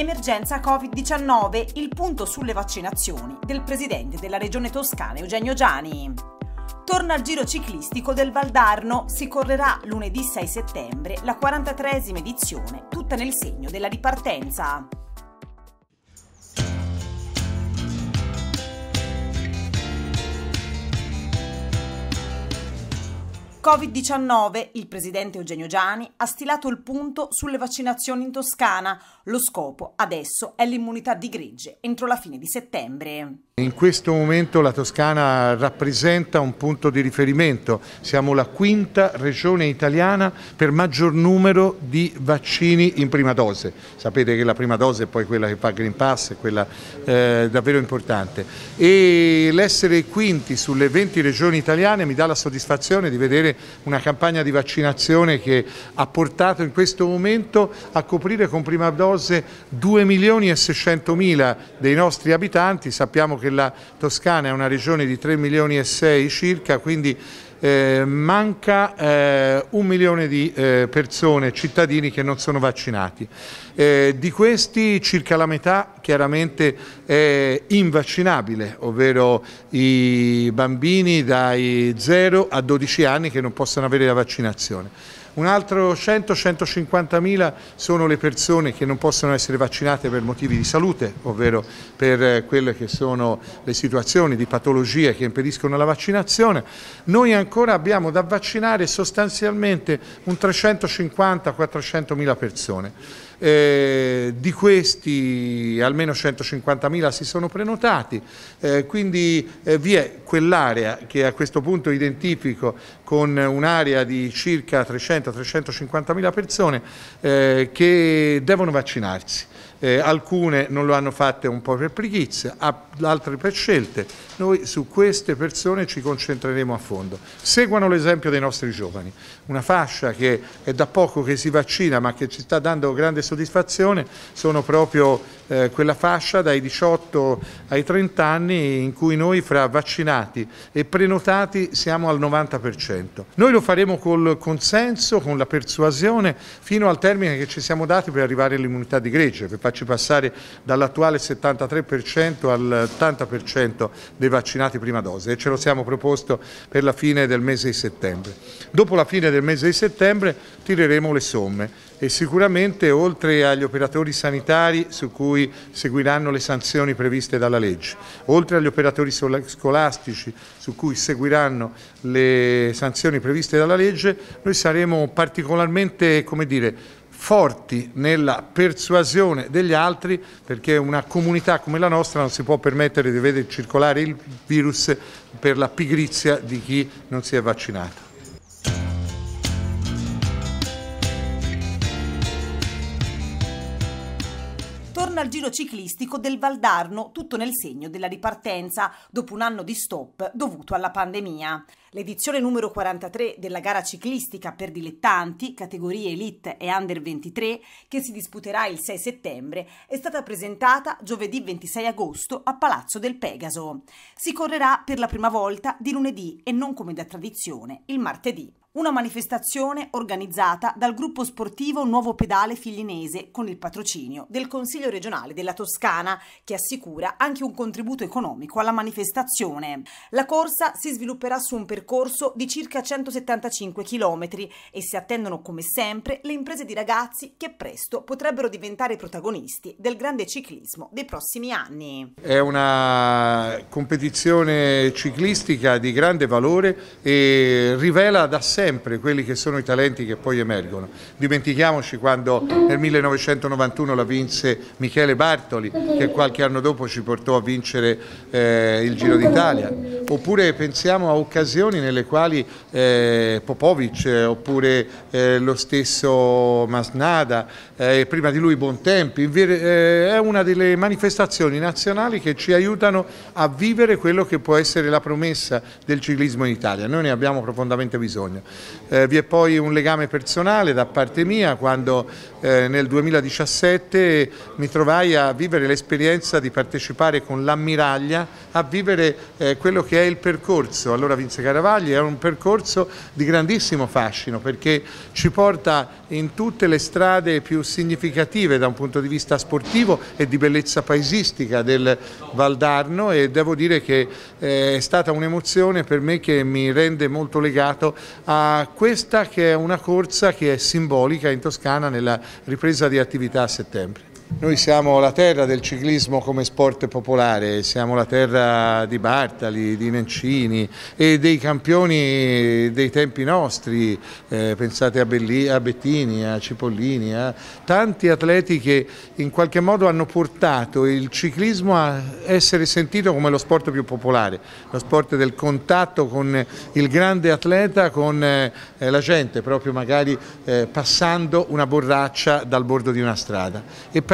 Emergenza Covid-19, il punto sulle vaccinazioni del presidente della regione toscana Eugenio Giani. Torna al giro ciclistico del Valdarno, si correrà lunedì 6 settembre la 43esima edizione, tutta nel segno della ripartenza. Covid-19, il presidente Eugenio Giani ha stilato il punto sulle vaccinazioni in Toscana. Lo scopo adesso è l'immunità di gregge entro la fine di settembre. In questo momento la Toscana rappresenta un punto di riferimento, siamo la quinta regione italiana per maggior numero di vaccini in prima dose, sapete che la prima dose è poi quella che fa Green Pass, è quella eh, davvero importante e l'essere quinti sulle 20 regioni italiane mi dà la soddisfazione di vedere una campagna di vaccinazione che ha portato in questo momento a coprire con prima dose 2 milioni e 600 mila dei nostri abitanti, sappiamo che che la Toscana è una regione di 3 milioni e 6 circa, quindi eh, manca eh, un milione di eh, persone, cittadini che non sono vaccinati. Eh, di questi circa la metà chiaramente è invaccinabile, ovvero i bambini dai 0 a 12 anni che non possono avere la vaccinazione. Un altro 100-150 mila sono le persone che non possono essere vaccinate per motivi di salute, ovvero per eh, quelle che sono le situazioni di patologie che impediscono la vaccinazione. Noi ancora abbiamo da vaccinare sostanzialmente un 350-400 mila persone. Eh, di questi almeno 150.000 si sono prenotati, eh, quindi eh, vi è quell'area che a questo punto identifico con un'area di circa 300-350.000 persone eh, che devono vaccinarsi. Eh, alcune non lo hanno fatto un po' per preghizia, altre per scelte. Noi su queste persone ci concentreremo a fondo. Seguono l'esempio dei nostri giovani, una fascia che è da poco che si vaccina ma che ci sta dando grande soddisfazione sono proprio eh, quella fascia dai 18 ai 30 anni in cui noi fra vaccinati e prenotati siamo al 90%. Noi lo faremo col consenso, con la persuasione, fino al termine che ci siamo dati per arrivare all'immunità di gregge, per farci passare dall'attuale 73% al 80% dei vaccinati prima dose e ce lo siamo proposto per la fine del mese di settembre. Dopo la fine del mese di settembre tireremo le somme e sicuramente oltre agli operatori sanitari su cui cui seguiranno le sanzioni previste dalla legge, oltre agli operatori scolastici su cui seguiranno le sanzioni previste dalla legge, noi saremo particolarmente, come dire, forti nella persuasione degli altri perché una comunità come la nostra non si può permettere di vedere circolare il virus per la pigrizia di chi non si è vaccinato. torna al giro ciclistico del Valdarno, tutto nel segno della ripartenza, dopo un anno di stop dovuto alla pandemia. L'edizione numero 43 della gara ciclistica per dilettanti, categorie Elite e Under 23, che si disputerà il 6 settembre, è stata presentata giovedì 26 agosto a Palazzo del Pegaso. Si correrà per la prima volta di lunedì e non come da tradizione il martedì una manifestazione organizzata dal gruppo sportivo Nuovo Pedale Figlinese con il patrocinio del Consiglio regionale della Toscana che assicura anche un contributo economico alla manifestazione. La corsa si svilupperà su un percorso di circa 175 km e si attendono come sempre le imprese di ragazzi che presto potrebbero diventare protagonisti del grande ciclismo dei prossimi anni. È una competizione ciclistica di grande valore e rivela da sé sempre quelli che sono i talenti che poi emergono. Dimentichiamoci quando nel 1991 la vinse Michele Bartoli, che qualche anno dopo ci portò a vincere eh, il Giro d'Italia. Oppure pensiamo a occasioni nelle quali eh, Popovic, eh, oppure eh, lo stesso Masnada, eh, prima di lui Bontempi, eh, è una delle manifestazioni nazionali che ci aiutano a vivere quello che può essere la promessa del ciclismo in Italia. Noi ne abbiamo profondamente bisogno. Eh, vi è poi un legame personale da parte mia quando eh, nel 2017 mi trovai a vivere l'esperienza di partecipare con l'ammiraglia a vivere eh, quello che è il percorso. Allora Vince Caravaglia è un percorso di grandissimo fascino perché ci porta in tutte le strade più significative da un punto di vista sportivo e di bellezza paesistica del Valdarno e devo dire che eh, è stata un'emozione per me che mi rende molto legato a questa che è una corsa che è simbolica in Toscana nella ripresa di attività a settembre. Noi siamo la terra del ciclismo come sport popolare, siamo la terra di Bartali, di Nencini e dei campioni dei tempi nostri, eh, pensate a, Belli, a, Bettini, a Cipollini, a tanti atleti che in qualche modo hanno portato il ciclismo a essere sentito come lo sport più popolare, lo sport del contatto con il grande atleta, con eh, la gente, proprio magari eh, passando una borraccia dal bordo di una strada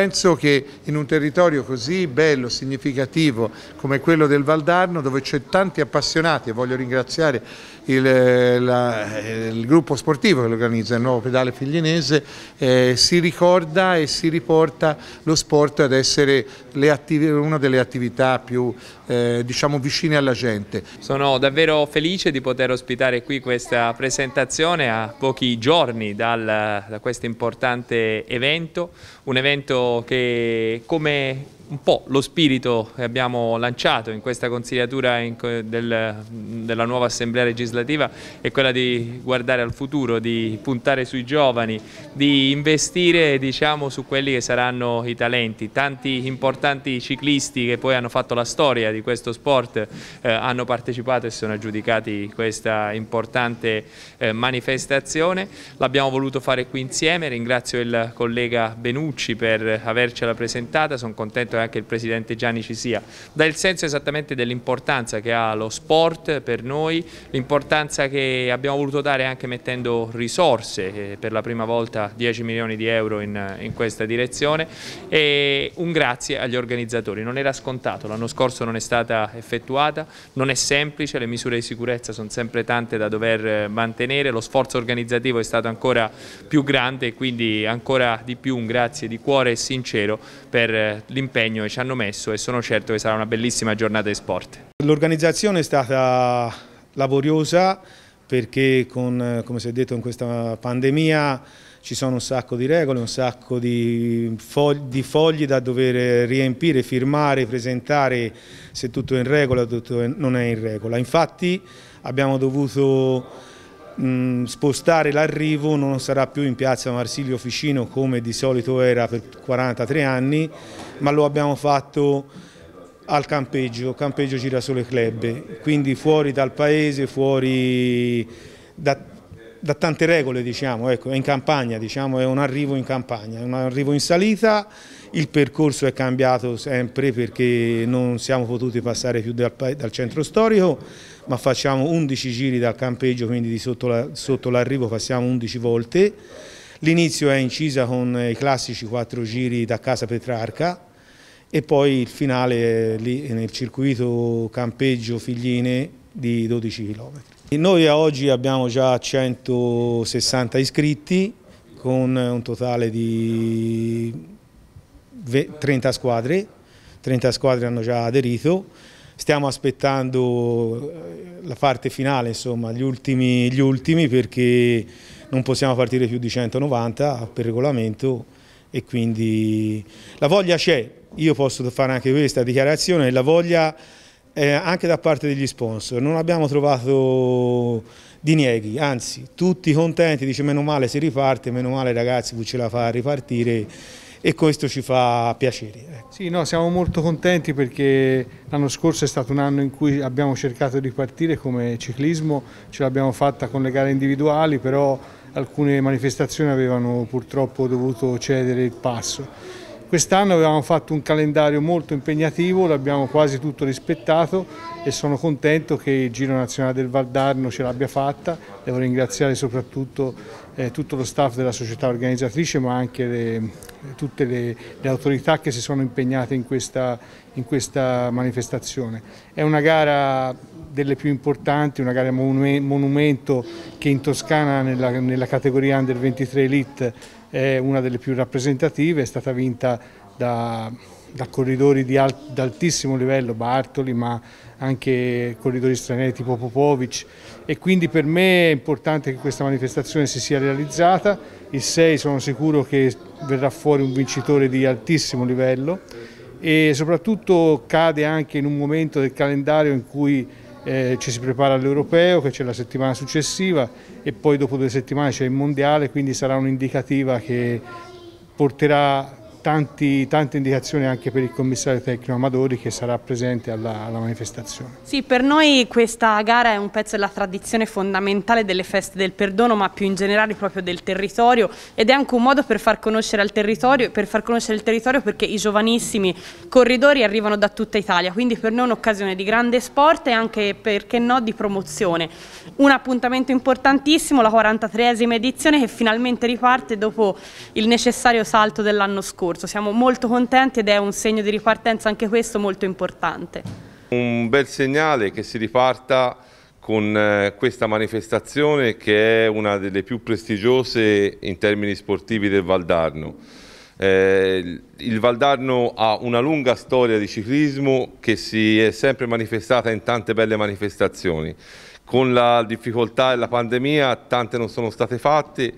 penso che in un territorio così bello, significativo come quello del Valdarno, dove c'è tanti appassionati e voglio ringraziare il, eh, la, eh, il gruppo sportivo che organizza, il nuovo pedale figlinese, eh, si ricorda e si riporta lo sport ad essere una delle attività più eh, diciamo vicine alla gente. Sono davvero felice di poter ospitare qui questa presentazione a pochi giorni dal, da questo importante evento, un evento che come un po' lo spirito che abbiamo lanciato in questa consigliatura in, del, della nuova assemblea legislativa è quella di guardare al futuro, di puntare sui giovani, di investire diciamo, su quelli che saranno i talenti. Tanti importanti ciclisti che poi hanno fatto la storia di questo sport eh, hanno partecipato e sono aggiudicati questa importante eh, manifestazione. L'abbiamo voluto fare qui insieme, ringrazio il collega Benucci per avercela presentata, sono contento anche eh, il presidente Gianni ci sia, dà il senso esattamente dell'importanza che ha lo sport per noi, l'importanza che abbiamo voluto dare anche mettendo risorse, eh, per la prima volta 10 milioni di euro in, eh, in questa direzione e un grazie agli organizzatori, non era scontato, l'anno scorso non è stata effettuata, non è semplice, le misure di sicurezza sono sempre tante da dover mantenere, lo sforzo organizzativo è stato ancora più grande e quindi ancora di più un grazie di cuore e sincero per l'impegno impegno che ci hanno messo e sono certo che sarà una bellissima giornata di sport. L'organizzazione è stata laboriosa perché con, eh, come si è detto in questa pandemia ci sono un sacco di regole, un sacco di fogli, di fogli da dover riempire, firmare, presentare se tutto è in regola o tutto non è in regola. Infatti abbiamo dovuto mh, mm, spostare l'arrivo non sarà più in piazza Marsilio Ficino come di solito era per 43 anni, ma lo abbiamo fatto al campeggio, campeggio Girasole Club, quindi fuori dal paese, fuori da da tante regole, diciamo, ecco, è in campagna, diciamo, è un arrivo in campagna, è un arrivo in salita, il percorso è cambiato sempre perché non siamo potuti passare più dal, dal centro storico, ma facciamo 11 giri dal campeggio, quindi sotto l'arrivo la, passiamo 11 volte. L'inizio è incisa con i classici 4 giri da casa Petrarca e poi il finale è lì nel circuito campeggio Figline di 12 km. Noi oggi abbiamo già 160 iscritti con un totale di 30 squadre, 30 squadre hanno già aderito, stiamo aspettando eh, la parte finale, insomma, gli ultimi, gli ultimi perché non possiamo partire più di 190 per regolamento e quindi la voglia c'è, io posso fare anche questa dichiarazione, la voglia eh, anche da parte degli sponsor, non abbiamo trovato dinieghi, anzi tutti contenti, dice meno male si riparte, meno male ragazzi ce la fa ripartire e questo ci fa piacere. Ecco. Sì, no, siamo molto contenti perché l'anno scorso è stato un anno in cui abbiamo cercato di partire come ciclismo, ce l'abbiamo fatta con le gare individuali, però alcune manifestazioni avevano purtroppo dovuto cedere il passo Quest'anno avevamo fatto un calendario molto impegnativo, l'abbiamo quasi tutto rispettato e sono contento che il Giro Nazionale del Valdarno ce l'abbia fatta. Devo ringraziare soprattutto eh, tutto lo staff della società organizzatrice ma anche le, tutte le, le, autorità che si sono impegnate in questa, in questa manifestazione. È una gara delle più importanti, una gara monumento che in Toscana nella, nella categoria Under 23 Elite è una delle più rappresentative, è stata vinta da, da corridori di alt, altissimo livello, Bartoli, ma anche corridori stranieri tipo Popovic e quindi per me è importante che questa manifestazione si sia realizzata, il 6 sono sicuro che verrà fuori un vincitore di altissimo livello e soprattutto cade anche in un momento del calendario in cui eh, ci si prepara all'Europeo che c'è la settimana successiva e poi dopo due settimane c'è il Mondiale, quindi sarà un'indicativa che porterà Tanti, tante indicazioni anche per il commissario tecnico Amadori che sarà presente alla, alla, manifestazione. Sì, per noi questa gara è un pezzo della tradizione fondamentale delle feste del perdono, ma più in generale proprio del territorio ed è anche un modo per far conoscere, al territorio, per far conoscere il territorio perché i giovanissimi corridori arrivano da tutta Italia, quindi per noi è un'occasione di grande sport e anche, perché no, di promozione. Un appuntamento importantissimo, la 43esima edizione che finalmente riparte dopo il necessario salto dell'anno scorso scorso. Siamo molto contenti ed è un segno di ripartenza anche questo molto importante. Un bel segnale che si riparta con eh, questa manifestazione che è una delle più prestigiose in termini sportivi del Valdarno. Eh, il Valdarno ha una lunga storia di ciclismo che si è sempre manifestata in tante belle manifestazioni. Con la difficoltà e la pandemia tante non sono state fatte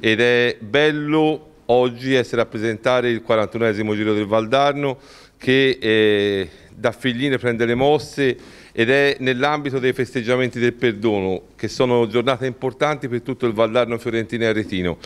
ed è bello oggi essere a presentare il 41esimo Giro del Valdarno che eh, da Figline prende le mosse ed è nell'ambito dei festeggiamenti del perdono che sono giornate importanti per tutto il Valdarno Fiorentino e Aretino.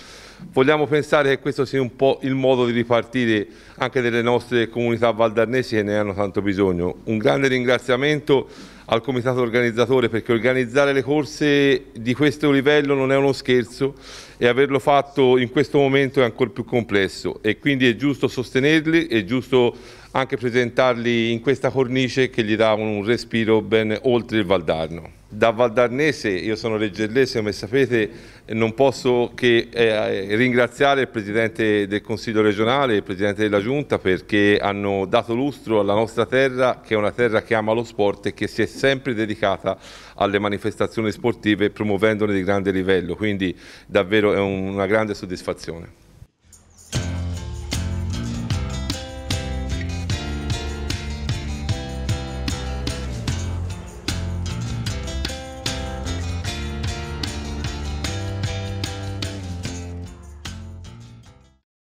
Vogliamo pensare che questo sia un po' il modo di ripartire anche delle nostre comunità valdarnesi che ne hanno tanto bisogno. Un grande ringraziamento al comitato organizzatore perché organizzare le corse di questo livello non è uno scherzo e averlo fatto in questo momento è ancora più complesso e quindi è giusto sostenerli, è giusto anche presentarli in questa cornice che gli dà un respiro ben oltre il Valdarno. Da Valdarnese, io sono leggellese come sapete, non posso che eh, ringraziare il Presidente del Consiglio regionale e il Presidente della Giunta perché hanno dato lustro alla nostra terra che è una terra che ama lo sport e che si è sempre dedicata alle manifestazioni sportive promuovendone di grande livello, quindi davvero è un, una grande soddisfazione.